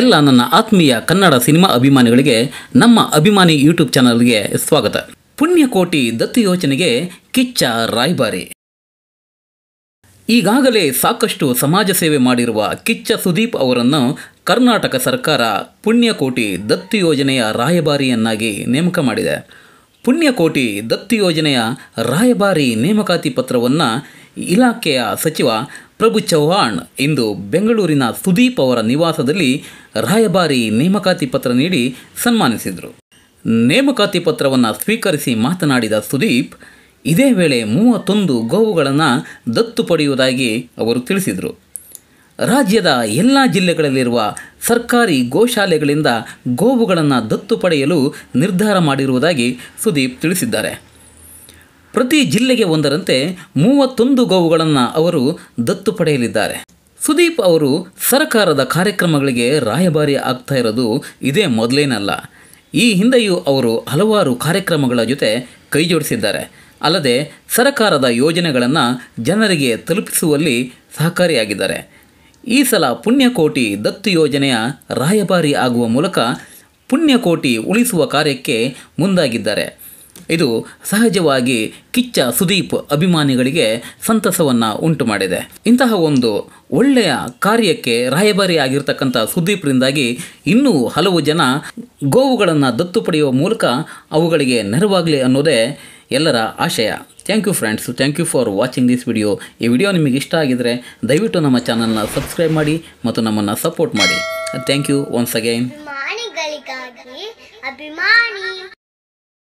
ಎಲ್ಲ ನನ್ನ ಆತ್ಮೀಯ ಕನ್ನಡ ಸಿನಿಮಾ ಅಭಿಮಾನಿಗಳಿಗೆ ನಮ್ಮ ಅಭಿಮಾನಿ ಯೂಟ್ಯೂಬ್ ಚಾನಲ್ಗೆ ಸ್ವಾಗತ ಪುಣ್ಯಕೋಟಿ ದತ್ತು ಯೋಜನೆಗೆ ಕಿಚ್ಚ ರಾಯಭಾರಿ ಈಗಾಗಲೇ ಸಾಕಷ್ಟು ಸಮಾಜ ಸೇವೆ ಮಾಡಿರುವ ಕಿಚ್ಚ ಸುದೀಪ್ ಅವರನ್ನು ಕರ್ನಾಟಕ ಸರ್ಕಾರ ಪುಣ್ಯಕೋಟಿ ದತ್ತು ಯೋಜನೆಯ ರಾಯಭಾರಿಯನ್ನಾಗಿ ನೇಮಕ ಮಾಡಿದೆ ಪುಣ್ಯಕೋಟಿ ದತ್ತು ಯೋಜನೆಯ ರಾಯಭಾರಿ ನೇಮಕಾತಿ ಪತ್ರವನ್ನು ಇಲಾಖೆಯ ಸಚಿವ ಪ್ರಭು ಚೌಹಾಣ್ ಇಂದು ಬೆಂಗಳೂರಿನ ಸುದೀಪ್ ಅವರ ನಿವಾಸದಲ್ಲಿ ರಾಯಭಾರಿ ನೇಮಕಾತಿ ಪತ್ರ ನೀಡಿ ಸನ್ಮಾನಿಸಿದರು ನೇಮಕಾತಿ ಪತ್ರವನ್ನು ಸ್ವೀಕರಿಸಿ ಮಾತನಾಡಿದ ಸುದೀಪ್ ಇದೇ ವೇಳೆ ಮೂವತ್ತೊಂದು ಗೋವುಗಳನ್ನು ದತ್ತು ಪಡೆಯುವುದಾಗಿ ಅವರು ತಿಳಿಸಿದರು ರಾಜ್ಯದ ಎಲ್ಲ ಜಿಲ್ಲೆಗಳಲ್ಲಿರುವ ಸರ್ಕಾರಿ ಗೋಶಾಲೆಗಳಿಂದ ಗೋವುಗಳನ್ನು ದತ್ತು ಪಡೆಯಲು ನಿರ್ಧಾರ ಮಾಡಿರುವುದಾಗಿ ಸುದೀಪ್ ತಿಳಿಸಿದ್ದಾರೆ ಪ್ರತಿ ಜಿಲ್ಲೆಗೆ ಒಂದರಂತೆ ಮೂವತ್ತೊಂದು ಗೋವುಗಳನ್ನು ಅವರು ದತ್ತು ಪಡೆಯಲಿದ್ದಾರೆ ಸುದೀಪ್ ಅವರು ಸರ್ಕಾರದ ಕಾರ್ಯಕ್ರಮಗಳಿಗೆ ರಾಯಭಾರಿ ಆಗ್ತಾ ಇರೋದು ಇದೇ ಮೊದಲೇನಲ್ಲ ಈ ಹಿಂದೆಯೂ ಅವರು ಹಲವಾರು ಕಾರ್ಯಕ್ರಮಗಳ ಜೊತೆ ಕೈಜೋಡಿಸಿದ್ದಾರೆ ಅಲ್ಲದೆ ಸರಕಾರದ ಯೋಜನೆಗಳನ್ನು ಜನರಿಗೆ ತಲುಪಿಸುವಲ್ಲಿ ಸಹಕಾರಿಯಾಗಿದ್ದಾರೆ ಈ ಸಲ ಪುಣ್ಯಕೋಟಿ ದತ್ತು ಯೋಜನೆಯ ರಾಯಭಾರಿ ಆಗುವ ಮೂಲಕ ಪುಣ್ಯಕೋಟಿ ಉಳಿಸುವ ಕಾರ್ಯಕ್ಕೆ ಮುಂದಾಗಿದ್ದಾರೆ ಇದು ಸಹಜವಾಗಿ ಕಿಚ್ಚ ಸುದೀಪ್ ಅಭಿಮಾನಿಗಳಿಗೆ ಸಂತಸವನ್ನು ಉಂಟು ಮಾಡಿದೆ ಇಂತಹ ಒಂದು ಒಳ್ಳೆಯ ಕಾರ್ಯಕ್ಕೆ ರಾಯಭಾರಿ ಆಗಿರ್ತಕ್ಕಂಥ ಸುದೀಪ್ರಿಂದಾಗಿ ಇನ್ನೂ ಹಲವು ಜನ ಗೋವುಗಳನ್ನು ದತ್ತು ಪಡೆಯುವ ಮೂಲಕ ಅವುಗಳಿಗೆ ನೆರವಾಗಲಿ ಅನ್ನೋದೇ ಎಲ್ಲರ ಆಶಯ thank you friends thank you for watching this video ಈ ವಿಡಿಯೋ ನಿಮಗೆ ಇಷ್ಟ ಆಗಿದರೆ ದಯವಿಟ್ಟು ನಮ್ಮ ಚಾನಲ್ನ ಸಬ್ಸ್ಕ್ರೈಬ್ ಮಾಡಿ ಮತ್ತು ನಮ್ಮನ್ನು ಸಪೋರ್ಟ್ ಮಾಡಿ ಥ್ಯಾಂಕ್ ಯು ಒನ್ಸ್ ಅಗೈನ್ ಅಭಿಮಾನಿ